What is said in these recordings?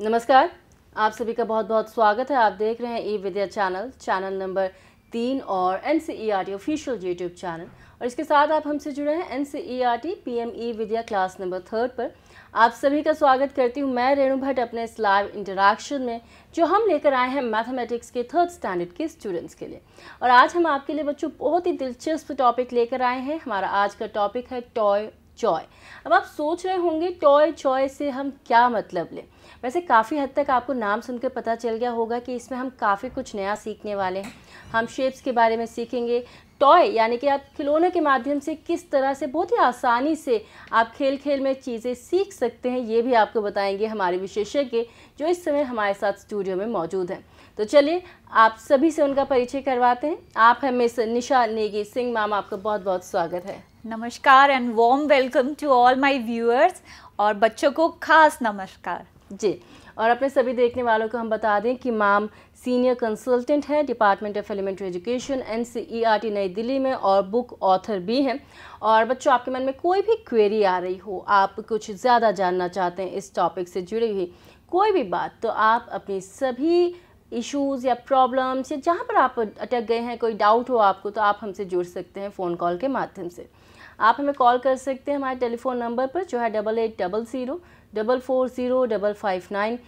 नमस्कार आप सभी का बहुत बहुत स्वागत है आप देख रहे हैं e Vidya channel channel number तीन और N C E R T official YouTube channel और इसके साथ आप हमसे जुड़े हैं N C E R T P M e Vidya class number third पर आप सभी का स्वागत करती हूँ मैं रेणु भट्ट अपने इस लाइव इंटरेक्शन में जो हम लेकर आए हैं मैथमेटिक्स के थर्ड स्टैंडर्ड के स्टूडेंट्स के लिए और आज हम आपके लिए बच्चों बहुत ही दिलचस्प टॉपिक लेकर आए हैं हमारा आज का टॉपिक है टॉय चॉय अब आप सोच रहे होंगे टॉय चॉय से हम क्या मतलब लें वैसे काफ़ी हद तक आपको नाम सुनकर पता चल गया होगा कि इसमें हम काफ़ी कुछ नया सीखने वाले हैं हम शेप्स के बारे में सीखेंगे टॉय यानी कि आप खिलौने के माध्यम से किस तरह से बहुत ही आसानी से आप खेल खेल में चीज़ें सीख सकते हैं ये भी आपको बताएंगे हमारे विशेषज्ञ जो इस समय हमारे साथ स्टूडियो में मौजूद हैं तो चलिए आप सभी से उनका परिचय करवाते हैं आप हैं मिस निशा नेगी सिंह मैम आपका बहुत बहुत स्वागत है नमस्कार and warm welcome to all my viewers और बच्चों को खास नमस्कार जी और अपने सभी देखने वालों को हम बता दें कि माम सीनियर कंसल्टेंट हैं department of elementary education N New Delhi में और बुक ऑथर भी हैं और बच्चों आपके मन में कोई भी क्वेरी आ रही हो आप कुछ ज़्यादा जानना चाहते हैं इस टॉपिक से जुड़ी हुई कोई भी बात तो आप अपनी सभी इश्यूज़ या प्रॉब्लम्स या जहाँ पर आप अटक गए हैं कोई डाउट हो आपको तो आप हमसे जुड़ सकते हैं फ़ोन कॉल के माध्यम से आप हमें कॉल कर सकते हैं हमारे टेलीफोन नंबर पर जो है double eight double zero double four zero double five nine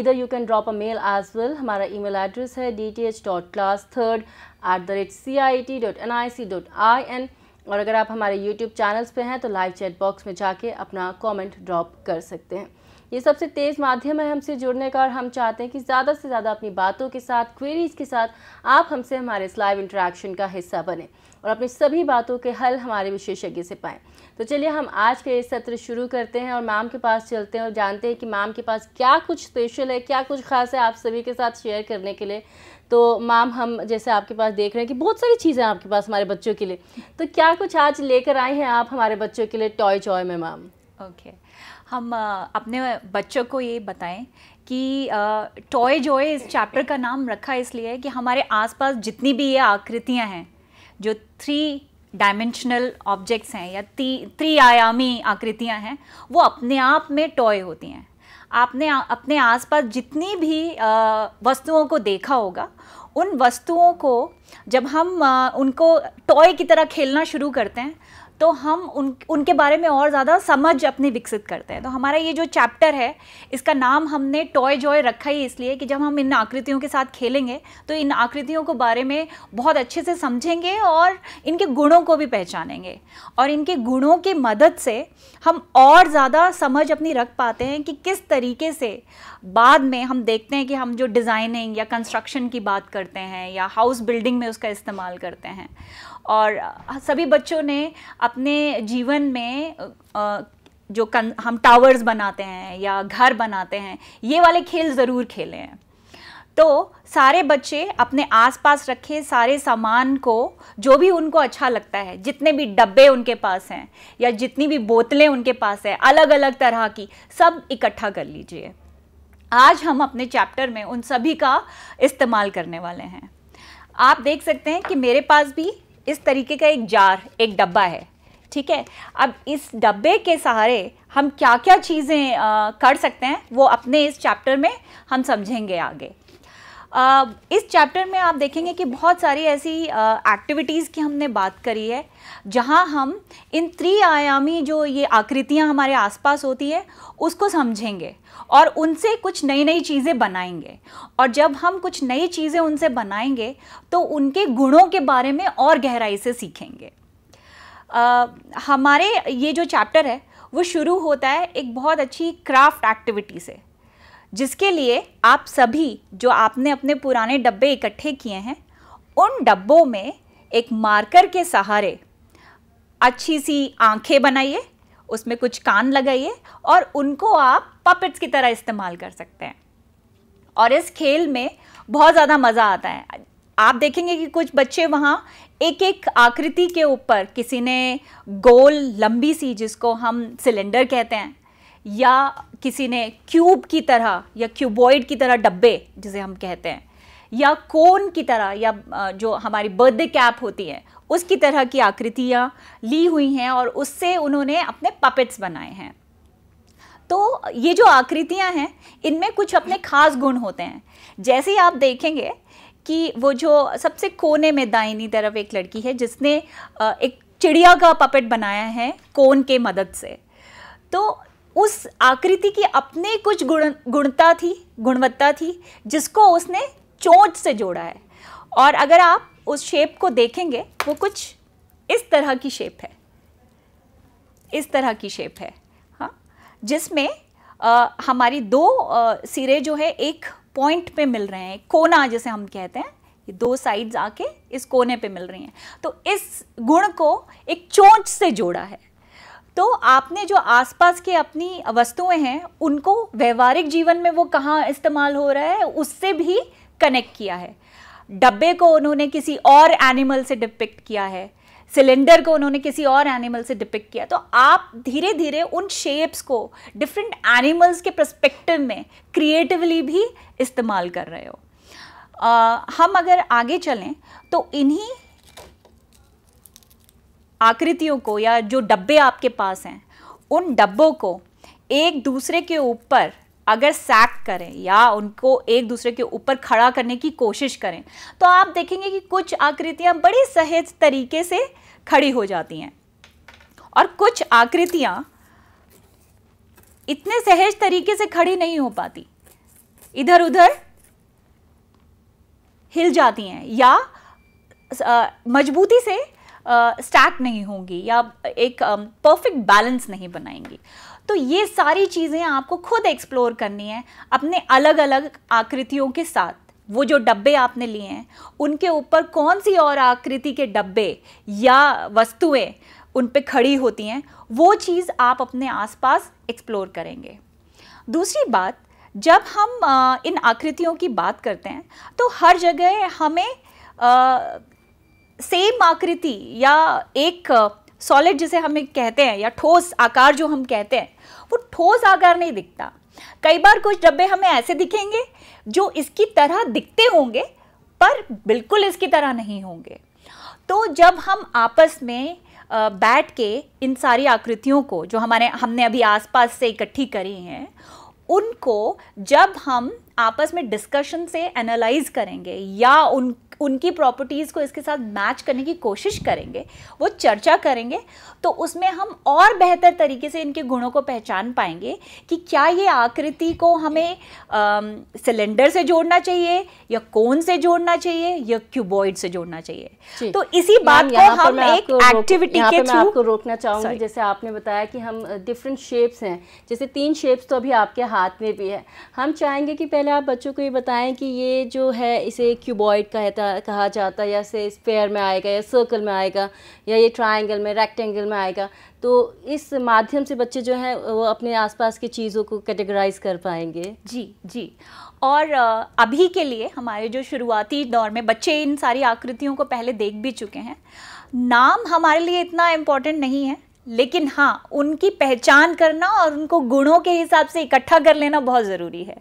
इधर you can drop a mail as well हमारा ई मेल एड्रेस है D T H dot class third at the rate C I T dot N I C dot I N और अगर आप हमारे YouTube channels पे हैं तो live chat box में जाके अपना कमेंट ड्रॉप कर सकते हैं ये सबसे तेज़ माध्यम है हमसे जुड़ने का और हम चाहते हैं कि ज़्यादा से ज़्यादा अपनी बातों के साथ क्वेरीज़ के साथ आप हमसे हमारे इस लाइव इंटरेक्शन का हिस्सा बने और अपनी सभी बातों के हल हमारे विशेषज्ञ से पाएँ तो चलिए हम आज के ये सत्र शुरू करते हैं और मैम के पास चलते हैं और जानते हैं कि मैम के पास क्या कुछ स्पेशल है क्या कुछ खास है आप सभी के साथ शेयर करने के लिए तो मैम हम जैसे आपके पास देख रहे हैं कि बहुत सारी चीज़ें आपके पास हमारे बच्चों के लिए तो क्या कुछ आज लेकर आए हैं आप हमारे बच्चों के लिए टॉय चॉय में मैम ओके हम अपने बच्चों को ये बताएं कि टॉय जॉय इस चैप्टर का नाम रखा इसलिए कि हमारे आसपास जितनी भी ये आकृतियां हैं जो थ्री डायमेंशनल ऑब्जेक्ट्स हैं या थ्री आयामी आकृतियां हैं वो अपने आप में टॉय होती हैं आपने अपने आसपास जितनी भी वस्तुओं को देखा होगा उन वस्तुओं को जब हम उनको टॉय की तरह खेलना शुरू करते हैं तो हम उन उनके बारे में और ज़्यादा समझ अपनी विकसित करते हैं तो हमारा ये जो चैप्टर है इसका नाम हमने टॉय जॉय रखा ही इसलिए कि जब हम इन आकृतियों के साथ खेलेंगे तो इन आकृतियों को बारे में बहुत अच्छे से समझेंगे और इनके गुणों को भी पहचानेंगे और इनके गुणों की मदद से हम और ज़्यादा समझ अपनी रख पाते हैं कि किस तरीके से बाद में हम देखते हैं कि हम जो डिज़ाइनिंग या कंस्ट्रक्शन की बात करते हैं या हाउस बिल्डिंग में उसका इस्तेमाल करते हैं और सभी बच्चों ने अपने जीवन में जो कन, हम टावर्स बनाते हैं या घर बनाते हैं ये वाले खेल ज़रूर खेले हैं तो सारे बच्चे अपने आसपास रखे सारे सामान को जो भी उनको अच्छा लगता है जितने भी डब्बे उनके पास हैं या जितनी भी बोतलें उनके पास हैं अलग अलग तरह की सब इकट्ठा कर लीजिए आज हम अपने चैप्टर में उन सभी का इस्तेमाल करने वाले हैं आप देख सकते हैं कि मेरे पास भी इस तरीके का एक जार एक डब्बा है ठीक है अब इस डब्बे के सहारे हम क्या क्या चीज़ें कर सकते हैं वो अपने इस चैप्टर में हम समझेंगे आगे इस चैप्टर में आप देखेंगे कि बहुत सारी ऐसी एक्टिविटीज़ की हमने बात करी है जहां हम इन त्रिआयामी जो ये आकृतियां हमारे आसपास होती है उसको समझेंगे और उनसे कुछ नई नई चीज़ें बनाएंगे और जब हम कुछ नई चीज़ें उनसे बनाएंगे तो उनके गुणों के बारे में और गहराई से सीखेंगे आ, हमारे ये जो चैप्टर है वो शुरू होता है एक बहुत अच्छी क्राफ्ट एक्टिविटी से जिसके लिए आप सभी जो आपने अपने पुराने डब्बे इकट्ठे किए हैं उन डब्बों में एक मार्कर के सहारे अच्छी सी आंखें बनाइए उसमें कुछ कान लगाइए और उनको आप पपेट्स की तरह इस्तेमाल कर सकते हैं और इस खेल में बहुत ज़्यादा मज़ा आता है आप देखेंगे कि कुछ बच्चे वहाँ एक एक आकृति के ऊपर किसी ने गोल लंबी सी जिसको हम सिलेंडर कहते हैं या किसी ने क्यूब की तरह या क्यूबॉइड की तरह डब्बे जिसे हम कहते हैं या कोन की तरह या जो हमारी बर्थडे कैप होती है उसकी तरह की आकृतियाँ ली हुई हैं और उससे उन्होंने अपने पपेट्स बनाए हैं तो ये जो आकृतियाँ हैं इनमें कुछ अपने खास गुण होते हैं जैसे ही आप देखेंगे कि वो जो सबसे कोने में दाहिनी तरफ एक लड़की है जिसने एक चिड़िया का पपेट बनाया है कोन के मदद से तो उस आकृति की अपने कुछ गुण गुणता थी गुणवत्ता थी जिसको उसने चोंच से जोड़ा है और अगर आप उस शेप को देखेंगे वो कुछ इस तरह की शेप है इस तरह की शेप है हाँ जिसमें आ, हमारी दो आ, सिरे जो है एक पॉइंट पे मिल रहे हैं कोना जैसे हम कहते हैं ये दो साइड्स आके इस कोने पे मिल रही हैं तो इस गुण को एक चोंच से जोड़ा है तो आपने जो आसपास के अपनी वस्तुएं हैं उनको व्यवहारिक जीवन में वो कहाँ इस्तेमाल हो रहा है उससे भी कनेक्ट किया है डब्बे को उन्होंने किसी और एनिमल से डिपिक्ट किया है सिलेंडर को उन्होंने किसी और एनिमल से डिपिक्ट किया तो आप धीरे धीरे उन शेप्स को डिफरेंट एनिमल्स के प्रस्पेक्टिव में क्रिएटिवली भी इस्तेमाल कर रहे हो आ, हम अगर आगे चलें तो इन्हीं आकृतियों को या जो डब्बे आपके पास हैं उन डब्बों को एक दूसरे के ऊपर अगर सैक करें या उनको एक दूसरे के ऊपर खड़ा करने की कोशिश करें तो आप देखेंगे कि कुछ आकृतियां बड़ी सहज तरीके से खड़ी हो जाती हैं और कुछ आकृतियां इतने सहज तरीके से खड़ी नहीं हो पाती इधर उधर हिल जाती हैं या मजबूती से स्टैक नहीं होंगी या एक परफेक्ट बैलेंस नहीं बनाएंगी तो ये सारी चीज़ें आपको खुद एक्सप्लोर करनी है अपने अलग अलग आकृतियों के साथ वो जो डब्बे आपने लिए हैं उनके ऊपर कौन सी और आकृति के डब्बे या वस्तुएं उन पे खड़ी होती हैं वो चीज़ आप अपने आसपास एक्सप्लोर करेंगे दूसरी बात जब हम इन आकृतियों की बात करते हैं तो हर जगह हमें सेम आकृति या एक सॉलिड जिसे हमें कहते हैं या ठोस आकार जो हम कहते हैं वो ठोस आकार नहीं दिखता कई बार कुछ डब्बे हमें ऐसे दिखेंगे जो इसकी तरह दिखते होंगे पर बिल्कुल इसकी तरह नहीं होंगे तो जब हम आपस में बैठ के इन सारी आकृतियों को जो हमारे हमने अभी आसपास से इकट्ठी करी हैं उनको जब हम आपस में डिस्कशन से एनालाइज करेंगे या उन उनकी प्रॉपर्टीज़ को इसके साथ मैच करने की कोशिश करेंगे वो चर्चा करेंगे तो उसमें हम और बेहतर तरीके से इनके गुणों को पहचान पाएंगे कि क्या ये आकृति को हमें सिलेंडर से जोड़ना चाहिए या कोन से जोड़ना चाहिए या क्यूबॉइड से जोड़ना चाहिए तो इसी बात को हम एक एक्टिविटी के थ्रू आपको रोकना चाहूँगी जैसे आपने बताया कि हम डिफरेंट शेप्स हैं जैसे तीन शेप्स तो अभी आपके हाथ में भी है हम चाहेंगे कि पहले आप बच्चों को ये बताएं कि ये जो है इसे क्यूबॉइड कहता कहा जाता है या से स्पेयर में आएगा या सर्कल में आएगा या ये ट्राइंगल में रेक्टेंगल में आएगा तो इस माध्यम से बच्चे जो हैं वो अपने आसपास की चीज़ों को कैटेगराइज कर पाएंगे जी जी और अभी के लिए हमारे जो शुरुआती दौर में बच्चे इन सारी आकृतियों को पहले देख भी चुके हैं नाम हमारे लिए इतना इम्पोर्टेंट नहीं है लेकिन हाँ उनकी पहचान करना और उनको गुणों के हिसाब से इकट्ठा कर लेना बहुत ज़रूरी है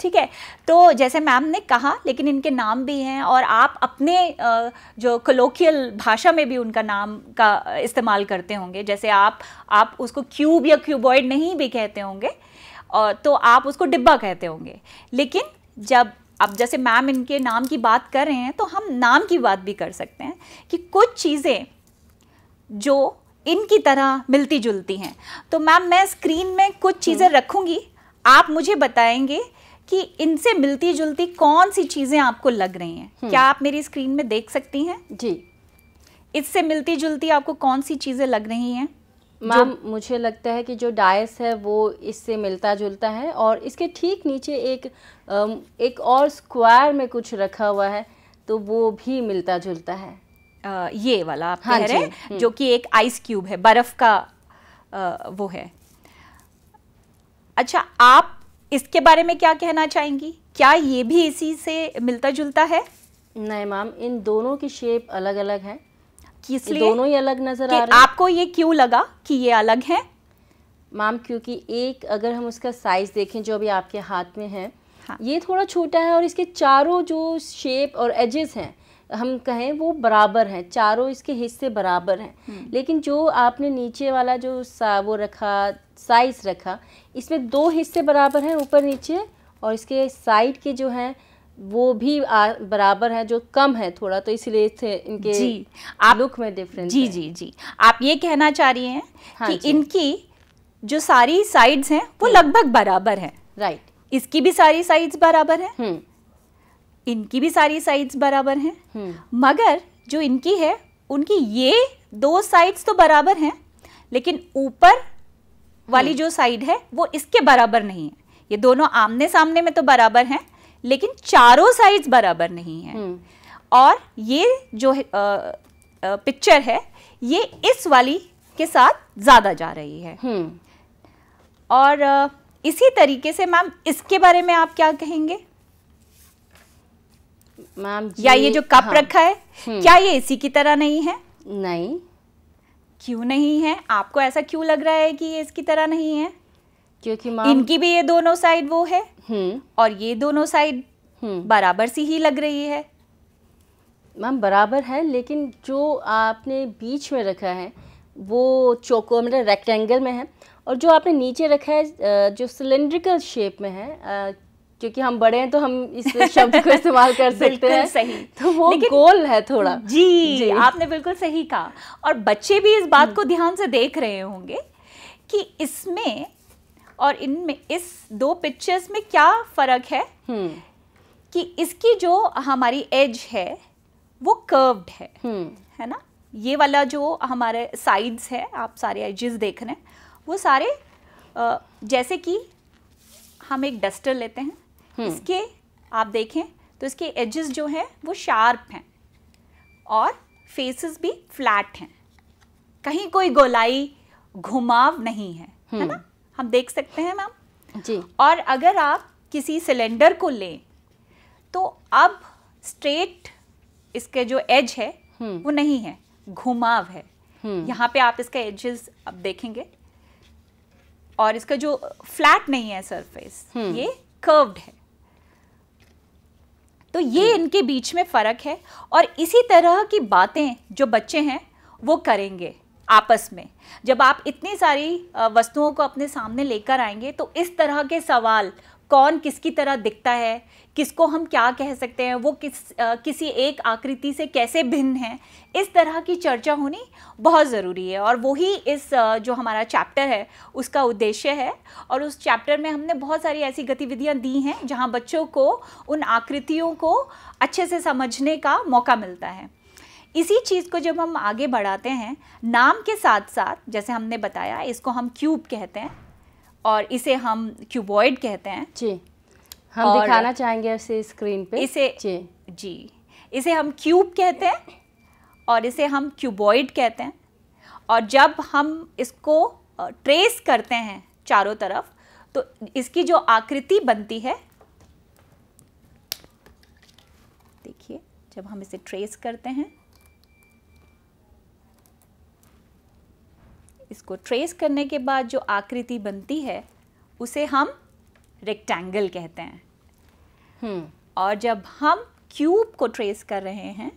ठीक है तो जैसे मैम ने कहा लेकिन इनके नाम भी हैं और आप अपने जो कलोकियल भाषा में भी उनका नाम का इस्तेमाल करते होंगे जैसे आप आप उसको क्यूब या क्यूबॉइड नहीं भी कहते होंगे और तो आप उसको डिब्बा कहते होंगे लेकिन जब अब जैसे मैम इनके नाम की बात कर रहे हैं तो हम नाम की बात भी कर सकते हैं कि कुछ चीज़ें जो इनकी तरह मिलती जुलती हैं तो मैम मैं स्क्रीन में कुछ चीज़ें हम्म। रखूँगी आप मुझे बताएंगे कि इनसे मिलती जुलती कौन सी चीज़ें आपको लग रही हैं हम्म। क्या आप मेरी स्क्रीन में देख सकती हैं जी इससे मिलती जुलती आपको कौन सी चीज़ें लग रही हैं मैम मुझे लगता है कि जो डायस है वो इससे मिलता जुलता है और इसके ठीक नीचे एक एक और स्क्वायर में कुछ रखा हुआ है तो वो भी मिलता जुलता है आ, ये वाला आप हाँ कह रहे हैं हम्म। जो कि एक आइस क्यूब है बर्फ का आ, वो है अच्छा आप इसके बारे में क्या कहना चाहेंगी क्या ये भी इसी से मिलता जुलता है नहीं मैम इन दोनों की शेप अलग अलग है इसलिए दोनों ही अलग नजर आ रहे हैं आपको ये क्यों लगा कि ये अलग है मैम क्योंकि एक अगर हम उसका साइज देखें जो अभी आपके हाथ में है हाँ। ये थोड़ा छोटा है और इसके चारों जो शेप और एजेस हैं हम कहें वो बराबर हैं चारों इसके हिस्से बराबर हैं हम्म। लेकिन जो आपने नीचे वाला जो सा वो रखा साइज़ रखा इसमें दो हिस्से बराबर हैं ऊपर नीचे और इसके साइड के जो हैं वो भी आ, बराबर है जो कम है थोड़ा तो इसलिए थे इनके जी आप लुक में डिफरेंस जी जी जी आप ये कहना चाह रही हैं हाँ कि इनकी जो सारी साइड्स हैं वो हम्म। लगभग बराबर हैं राइट इसकी भी सारी साइड्स बराबर हैं हम्म। इनकी भी सारी साइड्स बराबर हैं हम्म। मगर जो इनकी है उनकी ये दो साइड्स तो बराबर हैं लेकिन ऊपर वाली हम्म। जो साइड है वो इसके बराबर नहीं है ये दोनों आमने सामने में तो बराबर हैं लेकिन चारों साइड्स बराबर नहीं है हम्म। और ये जो है, पिक्चर है ये इस वाली के साथ ज़्यादा जा रही है और इसी तरीके से मैम इसके बारे में आप क्या कहेंगे मैम या ये जो कप हाँ, रखा है हम्म। क्या ये इसी की तरह नहीं है नहीं क्यों नहीं है आपको ऐसा क्यों लग रहा है कि ये इसकी तरह नहीं है क्योंकि इनकी भी ये दोनों साइड वो है हम्म। और ये दोनों साइड हम्म। बराबर सी ही लग रही है मैम बराबर है लेकिन जो आपने बीच में रखा है वो चोको मतलब रेक्टेंगल में है और जो आपने नीचे रखा है जो सिलेंड्रिकल शेप में है क्योंकि हम बड़े हैं तो हम इस शब्द को इस्तेमाल कर सकते हैं सही तो वो गोल है थोड़ा जी, जी आपने बिल्कुल सही कहा और बच्चे भी इस बात हम्म। को ध्यान से देख रहे होंगे कि इसमें और इनमें इस दो पिक्चर्स में क्या फ़र्क है हम्म। कि इसकी जो हमारी एज है वो कर्व्ड है हम्म। है ना ये वाला जो हमारे साइड्स है आप सारे एजेस देख रहे हैं वो सारे जैसे कि हम एक डस्टर लेते हैं हम्म। इसके आप देखें तो इसके एजेस जो हैं वो शार्प हैं और फेसेस भी फ्लैट हैं कहीं कोई गोलाई घुमाव नहीं है है ना हम्म। हम देख सकते हैं मैम जी और अगर आप किसी सिलेंडर को लें तो अब स्ट्रेट इसके जो एज है हम्म। वो नहीं है घुमाव है यहाँ पे आप इसका एजेस अब देखेंगे और इसका जो फ्लैट नहीं है सरफेस ये कर्व्ड है तो ये हम्म। इनके बीच में फ़र्क है और इसी तरह की बातें जो बच्चे हैं वो करेंगे आपस में जब आप इतनी सारी वस्तुओं को अपने सामने लेकर आएंगे तो इस तरह के सवाल कौन किसकी तरह दिखता है किसको हम क्या कह सकते हैं वो किस आ, किसी एक आकृति से कैसे भिन्न है इस तरह की चर्चा होनी बहुत ज़रूरी है और वही इस जो हमारा चैप्टर है उसका उद्देश्य है और उस चैप्टर में हमने बहुत सारी ऐसी गतिविधियाँ दी हैं जहाँ बच्चों को उन आकृतियों को अच्छे से समझने का मौका मिलता है इसी चीज़ को जब हम आगे बढ़ाते हैं नाम के साथ साथ जैसे हमने बताया इसको हम क्यूब कहते हैं और इसे हम क्यूबॉइड कहते हैं जी हम दिखाना चाहेंगे इसे स्क्रीन पे इसे जी जी इसे हम क्यूब कहते हैं और इसे हम क्यूबॉइड कहते हैं और जब हम इसको ट्रेस करते हैं चारों तरफ तो इसकी जो आकृति बनती है देखिए जब हम इसे ट्रेस करते हैं इसको ट्रेस करने के बाद जो आकृति बनती है उसे हम रेक्टेंगल कहते हैं हम्म और जब हम क्यूब को ट्रेस कर रहे हैं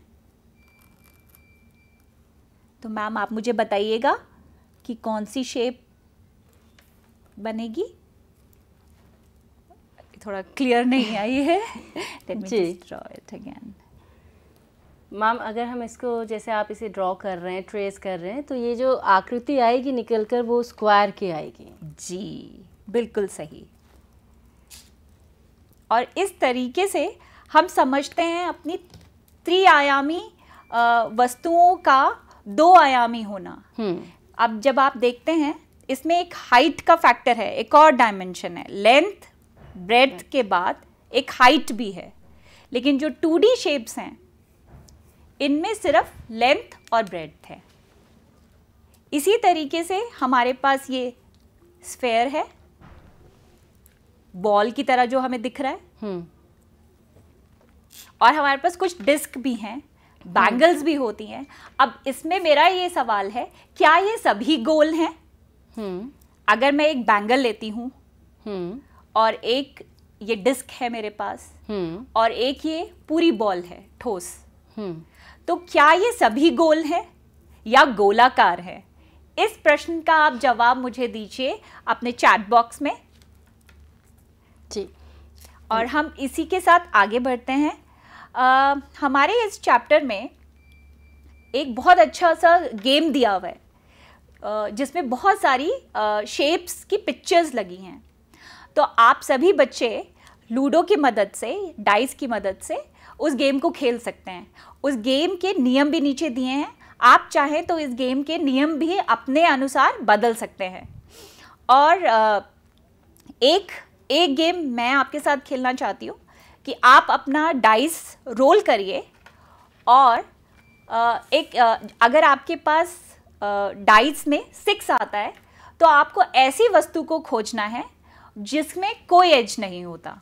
तो मैम आप मुझे बताइएगा कि कौन सी शेप बनेगी थोड़ा क्लियर नहीं आई है let me draw it again ma'am अगर हम इसको जैसे आप इसे ड्रॉ कर रहे हैं ट्रेस कर रहे हैं तो ये जो आकृति आएगी निकल कर वो स्क्वायर की आएगी जी बिल्कुल सही और इस तरीके से हम समझते हैं अपनी त्रिआयामी वस्तुओं का दो आयामी होना हम्म। अब जब आप देखते हैं इसमें एक हाइट का फैक्टर है एक और डायमेंशन है लेंथ ब्रेथ के बाद एक हाइट भी है लेकिन जो टू डी शेप्स हैं इनमें सिर्फ लेंथ और ब्रेड्थ है इसी तरीके से हमारे पास ये स्फेयर है बॉल की तरह जो हमें दिख रहा है हम्म। और हमारे पास कुछ डिस्क भी हैं बैंगल्स हम्म। भी होती हैं अब इसमें मेरा ये सवाल है क्या ये सभी गोल हैं हम्म। अगर मैं एक बैंगल लेती हूँ और एक ये डिस्क है मेरे पास और एक ये पूरी बॉल है ठोस तो क्या ये सभी गोल है या गोलाकार है इस प्रश्न का आप जवाब मुझे दीजिए अपने चैट बॉक्स में जी और हम इसी के साथ आगे बढ़ते हैं आ, हमारे इस चैप्टर में एक बहुत अच्छा सा गेम दिया हुआ है जिसमें बहुत सारी शेप्स की पिक्चर्स लगी हैं तो आप सभी बच्चे लूडो की मदद से डाइस की मदद से उस गेम को खेल सकते हैं उस गेम के नियम भी नीचे दिए हैं आप चाहें तो इस गेम के नियम भी अपने अनुसार बदल सकते हैं और एक एक गेम मैं आपके साथ खेलना चाहती हूँ कि आप अपना डाइस रोल करिए और एक अगर आपके पास डाइस में सिक्स आता है तो आपको ऐसी वस्तु को खोजना है जिसमें कोई एज नहीं होता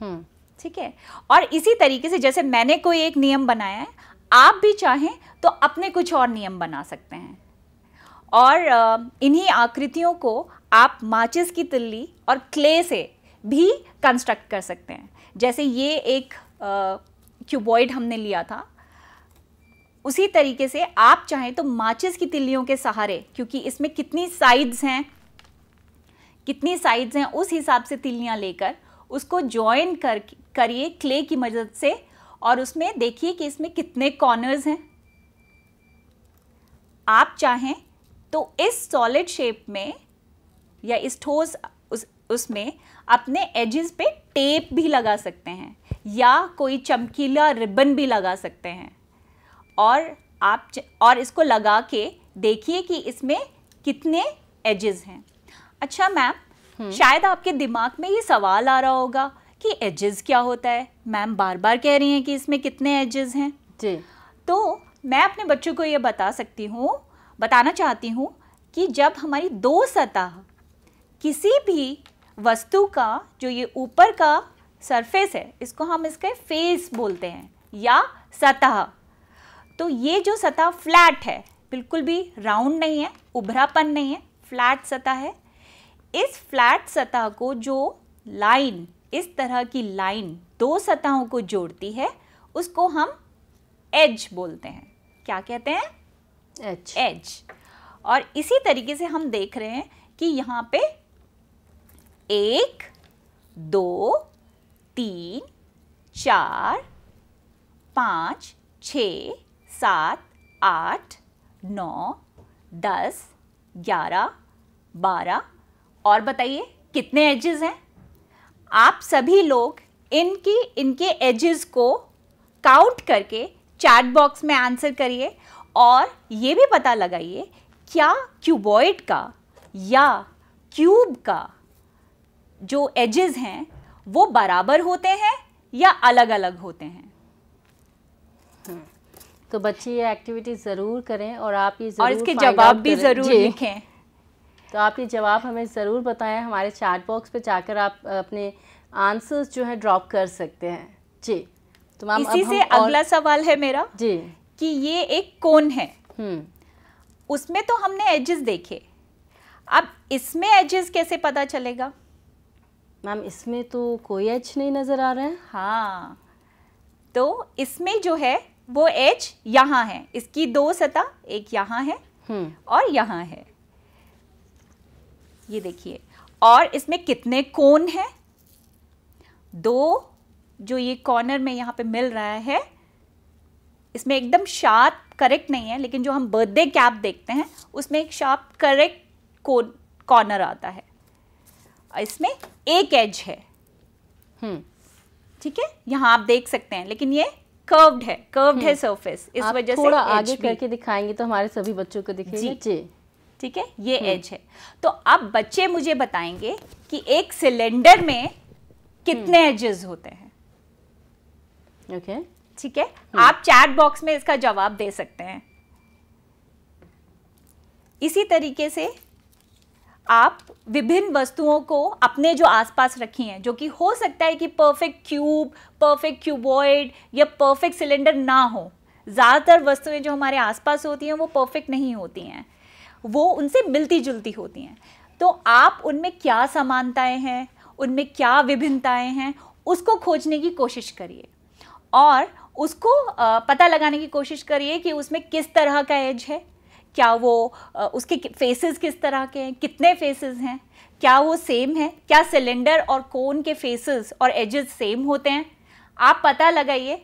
हम्म ठीक है और इसी तरीके से जैसे मैंने कोई एक नियम बनाया है आप भी चाहें तो अपने कुछ और नियम बना सकते हैं और इन्हीं आकृतियों को आप माचिस की तिल्ली और क्ले से भी कंस्ट्रक्ट कर सकते हैं जैसे ये एक क्यूबॉइड हमने लिया था उसी तरीके से आप चाहें तो माचिस की तिल्लियों के सहारे क्योंकि इसमें कितनी साइड्स हैं कितनी साइड्स हैं उस हिसाब से तिल्लियाँ लेकर उसको जॉइन कर करिए क्ले की मदद से और उसमें देखिए कि इसमें कितने कॉर्नर्स हैं आप चाहें तो इस सॉलिड शेप में या इस ठोस उस उसमें अपने एजेस पे टेप भी लगा सकते हैं या कोई चमकीला रिबन भी लगा सकते हैं और आप और इसको लगा के देखिए कि इसमें कितने एजेस हैं अच्छा मैम हम्म। शायद आपके दिमाग में ये सवाल आ रहा होगा कि एजेस क्या होता है मैम बार बार कह रही हैं कि इसमें कितने एजेस हैं जी तो मैं अपने बच्चों को ये बता सकती हूँ बताना चाहती हूँ कि जब हमारी दो सतह किसी भी वस्तु का जो ये ऊपर का सरफेस है इसको हम इसके फेस बोलते हैं या सतह तो ये जो सतह फ्लैट है बिल्कुल भी राउंड नहीं है उभरापन नहीं है फ्लैट सतह है इस फ्लैट सतह को जो लाइन इस तरह की लाइन दो सतहों को जोड़ती है उसको हम एज बोलते हैं क्या कहते हैं एज एज और इसी तरीके से हम देख रहे हैं कि यहाँ पे एक दो तीन चार पाँच छ सात आठ नौ दस ग्यारह बारह और बताइए कितने एजेस हैं आप सभी लोग इनकी इनके एजेस को काउंट करके चैट बॉक्स में आंसर करिए और ये भी पता लगाइए क्या क्यूबॉइड का या क्यूब का जो एजेस हैं वो बराबर होते हैं या अलग अलग होते हैं हम्म। तो बच्चे ये एक्टिविटी ज़रूर करें और आप ये और इसके जवाब भी ज़रूर लिखें तो आप ये जवाब हमें ज़रूर बताएं हमारे चैट बॉक्स पे जाकर आप अपने आंसर्स जो है ड्रॉप कर सकते हैं जी तो मैम इसी से अगला सवाल है मेरा जी कि ये एक कौन है हम्म। उसमें तो हमने एजेस देखे अब इसमें एजेस कैसे पता चलेगा मैम इसमें तो कोई एज नहीं नज़र आ रहा है हाँ तो इसमें जो है वो एज यहाँ है इसकी दो सतह एक यहाँ है हम्म। और यहाँ है ये देखिए और इसमें कितने कोन हैं दो जो ये कॉर्नर में यहाँ पे मिल रहा है इसमें एकदम शार्प करेक्ट नहीं है लेकिन जो हम बर्थडे कैप देखते हैं उसमें एक शार्प करेक्ट कोन कॉर्नर आता है इसमें एक एज है हम्म, ठीक है यहाँ आप देख सकते हैं लेकिन ये कर्व्ड है कर्व्ड हम्म, है सरफेस इस वजह से थोड़ा आगे करके दिखाएंगे तो हमारे सभी बच्चों को दिखेगा जी, जी। ठीक है ये एज हम्म। है तो अब बच्चे मुझे बताएंगे कि एक सिलेंडर में कितने एजेस हम्म। होते हैं ओके ठीक है हम्म। आप चैट बॉक्स में इसका जवाब दे सकते हैं इसी तरीके से आप विभिन्न वस्तुओं को अपने जो आसपास रखी हैं जो कि हो सकता है कि परफेक्ट क्यूब परफेक्ट क्यूबॉइड या परफेक्ट सिलेंडर ना हो ज़्यादातर वस्तुएं जो हमारे आसपास होती हैं वो परफेक्ट नहीं होती हैं वो उनसे मिलती जुलती होती हैं तो आप उनमें क्या समानताएं हैं उनमें क्या विभिन्नताएं हैं उसको खोजने की कोशिश करिए और उसको पता लगाने की कोशिश करिए कि उसमें किस तरह का एज है क्या वो उसके फेसेस किस तरह के हैं कितने फेसेस हैं क्या वो सेम है क्या सिलेंडर और कोन के फेसेस और एजेस सेम होते हैं आप पता लगाइए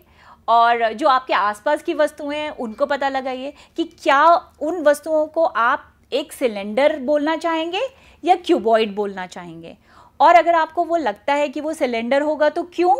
और जो आपके आसपास की वस्तुएं हैं उनको पता लगाइए कि क्या उन वस्तुओं को आप एक सिलेंडर बोलना चाहेंगे या क्यूबॉइड बोलना चाहेंगे और अगर आपको वो लगता है कि वो सिलेंडर होगा तो क्यों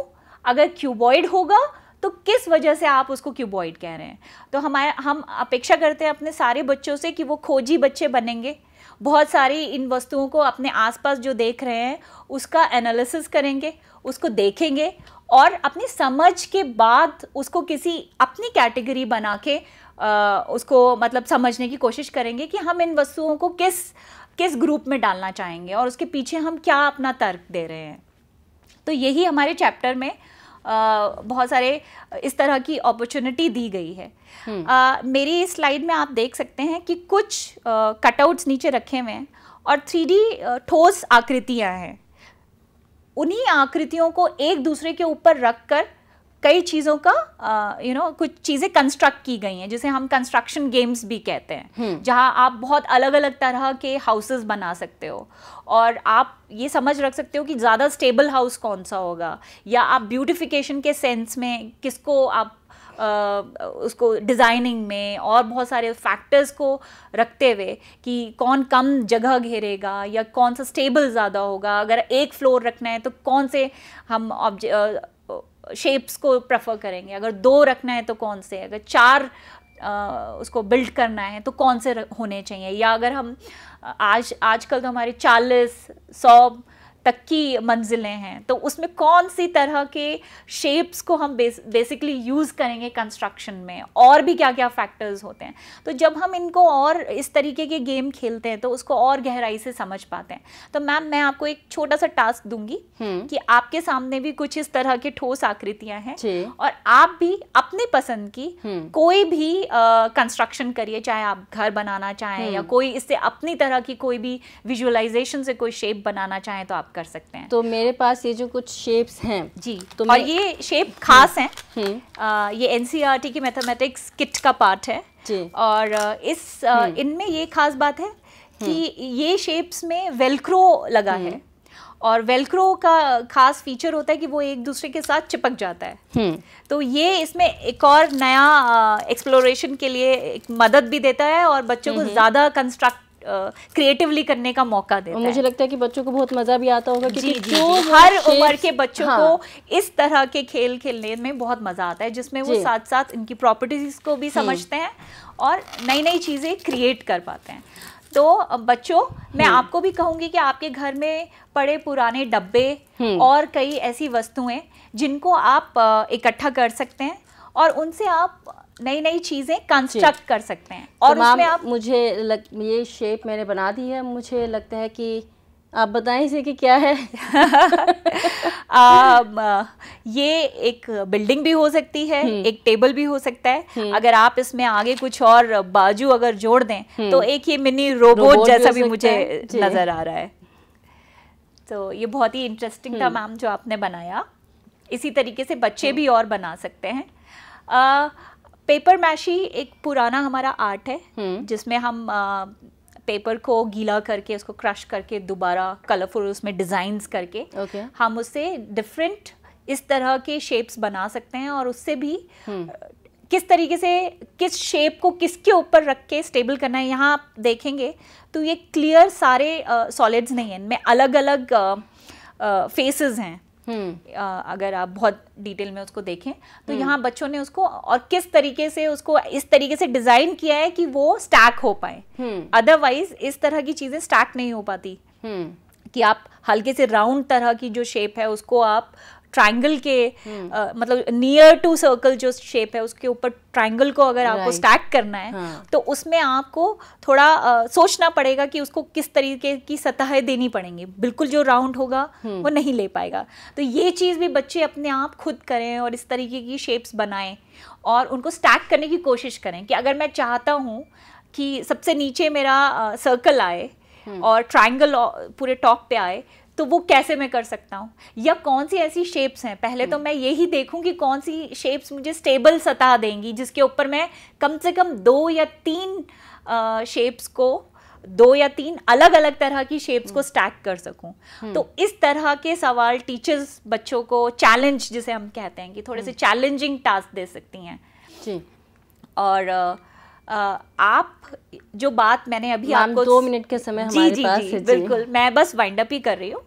अगर क्यूबॉइड होगा तो किस वजह से आप उसको क्यूबॉइड कह रहे हैं तो हमारे हम अपेक्षा करते हैं अपने सारे बच्चों से कि वो खोजी बच्चे बनेंगे बहुत सारी इन वस्तुओं को अपने आसपास जो देख रहे हैं उसका एनालिसिस करेंगे उसको देखेंगे और अपनी समझ के बाद उसको किसी अपनी कैटेगरी बना के आ, उसको मतलब समझने की कोशिश करेंगे कि हम इन वस्तुओं को किस किस ग्रुप में डालना चाहेंगे और उसके पीछे हम क्या अपना तर्क दे रहे हैं तो यही हमारे चैप्टर में बहुत सारे इस तरह की अपॉर्चुनिटी दी गई है आ, हम्म। मेरी स्लाइड में आप देख सकते हैं कि कुछ कटआउट्स नीचे रखे हुए हैं और थ्री ठोस आकृतियाँ हैं उन्हीं आकृतियों को एक दूसरे के ऊपर रख कर कई चीज़ों का यू you नो know, कुछ चीज़ें कंस्ट्रक्ट की गई हैं जिसे हम कंस्ट्रक्शन गेम्स भी कहते हैं हम्म। जहां आप बहुत अलग अलग तरह के हाउसेस बना सकते हो और आप ये समझ रख सकते हो कि ज़्यादा स्टेबल हाउस कौन सा होगा या आप ब्यूटिफिकेशन के सेंस में किसको आप Uh, उसको डिज़ाइनिंग में और बहुत सारे फैक्टर्स को रखते हुए कि कौन कम जगह घेरेगा या कौन सा स्टेबल ज़्यादा होगा अगर एक फ्लोर रखना है तो कौन से हम ऑब्जे शेप्स को प्रेफर करेंगे अगर दो रखना है तो कौन से अगर चार उसको बिल्ड करना है तो कौन से होने चाहिए या अगर हम आज आजकल तो हमारे चालीस सौ तक की मंजिलें हैं तो उसमें कौन सी तरह के शेप्स को हम बेस, बेसिकली यूज़ करेंगे कंस्ट्रक्शन में और भी क्या क्या फैक्टर्स होते हैं तो जब हम इनको और इस तरीके के गेम खेलते हैं तो उसको और गहराई से समझ पाते हैं तो मैम मैं आपको एक छोटा सा टास्क दूंगी हम्म। कि आपके सामने भी कुछ इस तरह के ठोस आकृतियां हैं और आप भी अपनी पसंद की हम्म। कोई भी कंस्ट्रक्शन करिए चाहे आप घर बनाना चाहें या हम्म। कोई इससे अपनी तरह की कोई भी विजुअलाइजेशन से कोई शेप बनाना चाहें तो आप कर सकते हैं तो मेरे पास ये जो कुछ शेप्स हैं जी तो और ये शेप खास हैं आ, हम्म। ये एनसीईआरटी e की मैथमेटिक्स किट का पार्ट है जी और इस हम्म। इनमें ये खास बात है कि हम्म। ये शेप्स में वेलक्रो लगा है और वेलक्रो का खास फीचर होता है कि वो एक दूसरे के साथ चिपक जाता है तो ये इसमें एक और नया एक्सप्लोरेशन के लिए एक मदद भी देता है और बच्चों को ज़्यादा कंस्ट्रक्ट क्रिएटिवली करने का मौका देता मुझे है मुझे लगता है कि बच्चों को बहुत मज़ा भी आता होगा क्योंकि जो हर उम्र के बच्चों हाँ। को इस तरह के खेल खेलने में बहुत मज़ा आता है जिसमें वो साथ साथ इनकी प्रॉपर्टीज़ को भी समझते हैं और नई नई चीज़ें क्रिएट कर पाते हैं तो बच्चों मैं हम्म। आपको भी कहूँगी कि आपके घर में पड़े पुराने डब्बे हम्म। और कई ऐसी वस्तुएं जिनको आप इकट्ठा कर सकते हैं और उनसे आप नई नई चीज़ें कंस्ट्रक्ट कर सकते हैं तो और तो उसमें आप मुझे लग ये शेप मैंने बना दी है मुझे लगता है कि आप बताएं इसे कि क्या है आ, ये एक बिल्डिंग भी हो सकती है हम्म। एक टेबल भी हो सकता है हम्म। अगर आप इसमें आगे कुछ और बाजू अगर जोड़ दें हम्म। तो एक ये मिनी रोबोट जैसा भी, भी मुझे नज़र आ रहा है तो ये बहुत ही इंटरेस्टिंग था मैम जो आपने बनाया इसी तरीके से बच्चे भी और बना सकते हैं पेपर मैशी एक पुराना हमारा आर्ट है हम्म। जिसमें हम पेपर को गीला करके उसको क्रश करके दोबारा कलरफुल उसमें डिज़ाइंस करके okay. हम उससे डिफरेंट इस तरह के शेप्स बना सकते हैं और उससे भी हम्म। किस तरीके से किस शेप को किसके ऊपर रख के स्टेबल करना है यहाँ आप देखेंगे तो ये क्लियर सारे सॉलिड्स नहीं हैं इनमें अलग अलग फेसेस हैं हम्म। अगर आप बहुत डिटेल में उसको देखें तो हम्म। यहाँ बच्चों ने उसको और किस तरीके से उसको इस तरीके से डिजाइन किया है कि वो स्टैक हो पाए अदरवाइज हम्म। इस तरह की चीजें स्टैक नहीं हो पाती कि आप हल्के से राउंड तरह की जो शेप है उसको आप ट्रायंगल के आ, हम्म। मतलब नियर टू सर्कल जो शेप है उसके ऊपर ट्रायंगल को अगर आपको स्टैक करना है हाँ. तो उसमें आपको थोड़ा आ, सोचना पड़ेगा कि उसको किस तरीके की सतहें देनी पड़ेंगी बिल्कुल जो राउंड होगा हम्म। वो नहीं ले पाएगा तो ये चीज़ भी बच्चे अपने आप खुद करें और इस तरीके की शेप्स बनाएं और उनको स्टैक करने की कोशिश करें कि अगर मैं चाहता हूँ कि सबसे नीचे मेरा सर्कल आए हम्म। और ट्रायंगल पूरे टॉप पे आए तो वो कैसे मैं कर सकता हूँ या कौन सी ऐसी शेप्स हैं पहले तो हम्म। मैं यही देखूँ कि कौन सी शेप्स मुझे स्टेबल सतह देंगी जिसके ऊपर मैं कम से कम दो या तीन शेप्स को दो या तीन अलग अलग तरह की शेप्स को स्टैक हम्म। कर सकूं हम्म। तो इस तरह के सवाल टीचर्स बच्चों को चैलेंज जिसे हम कहते हैं कि थोड़े से चैलेंजिंग टास्क दे सकती हैं जी और uh, आप जो बात मैंने अभी आपको दो मिनट के समय जी जी पास जी बिल्कुल मैं बस वाइंड अप ही कर रही हूँ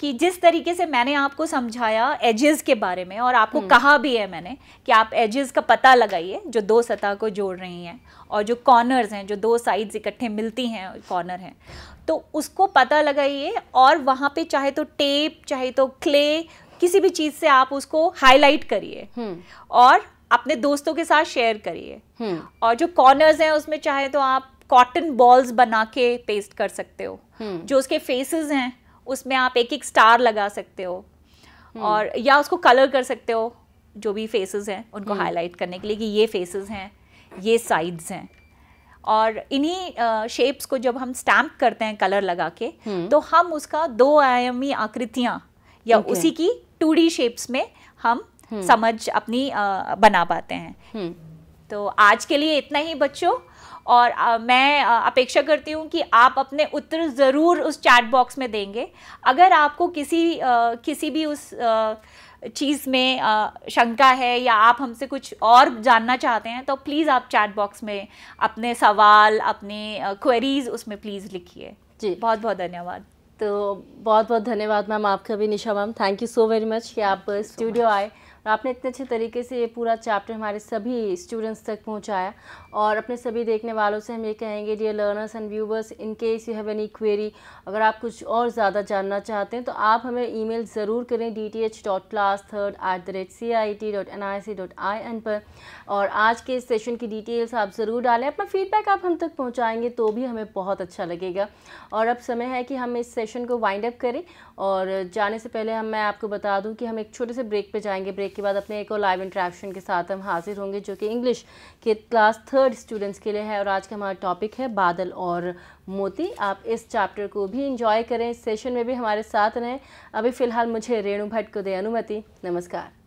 कि जिस तरीके से मैंने आपको समझाया एजेस के बारे में और आपको हम्म। कहा भी है मैंने कि आप एजेस का पता लगाइए जो दो सतह को जोड़ रही हैं और जो कॉर्नर्स हैं जो दो साइड्स इकट्ठे मिलती हैं कॉर्नर हैं तो उसको पता लगाइए और वहाँ पे चाहे तो टेप चाहे तो क्ले किसी भी चीज़ से आप उसको हाईलाइट करिए हम्म। और अपने दोस्तों के साथ शेयर करिए हम्म। और जो कॉर्नर्स हैं उसमें चाहे तो आप कॉटन बॉल्स बना के पेस्ट कर सकते हो हम्म। जो उसके फेसेस हैं उसमें आप एक एक स्टार लगा सकते हो हम्म। और या उसको कलर कर सकते हो जो भी फेसेस हैं उनको हाईलाइट करने के लिए कि ये फेसेस हैं ये साइड्स हैं और इन्हीं शेप्स को जब हम स्टैम्प करते हैं कलर लगा के तो हम उसका दो आयामी आकृतियाँ या okay. उसी की टू शेप्स में हम हम्म। समझ अपनी बना पाते हैं हम्म। तो आज के लिए इतना ही बच्चों और आ, मैं अपेक्षा करती हूँ कि आप अपने उत्तर ज़रूर उस चैट बॉक्स में देंगे अगर आपको किसी आ, किसी भी उस आ, चीज़ में आ, शंका है या आप हमसे कुछ और जानना चाहते हैं तो प्लीज़ आप चैट बॉक्स में अपने सवाल अपने क्वेरीज़ उसमें प्लीज़ लिखिए जी बहुत बहुत धन्यवाद तो बहुत बहुत धन्यवाद मैम आपका भी Nisha ma'am thank you so very much कि आप स्टूडियो so आए आपने इतने अच्छे तरीके से ये पूरा चैप्टर हमारे सभी स्टूडेंट्स तक पहुंचाया और अपने सभी देखने वालों से हम ये कहेंगे dear learners and viewers in case you have any query अगर आप कुछ और ज़्यादा जानना चाहते हैं तो आप हमें ई ज़रूर करें D T H dot class third at the rate C I T dot N I C dot I N पर और आज के इस सेशन की डिटेल्स आप ज़रूर डालें अपना फीडबैक आप हम तक पहुँचाएँगे तो भी हमें बहुत अच्छा लगेगा और अब समय है कि हम इस सेशन को वाइंड अप करें और जाने से पहले हम मैं आपको बता दूँ कि हम एक छोटे से ब्रेक पर जाएँगे ब्रेक के बाद अपने एक और लाइव इंट्रैक्शन के साथ हम हाजिर होंगे जो कि इंग्लिश के क्लास थर्ड स्टूडेंट्स के लिए है और आज का हमारा टॉपिक है बादल और मोती आप इस चैप्टर को भी इंजॉय करें सेशन में भी हमारे साथ रहें अभी फ़िलहाल मुझे रेणु भट्ट को दे अनुमति नमस्कार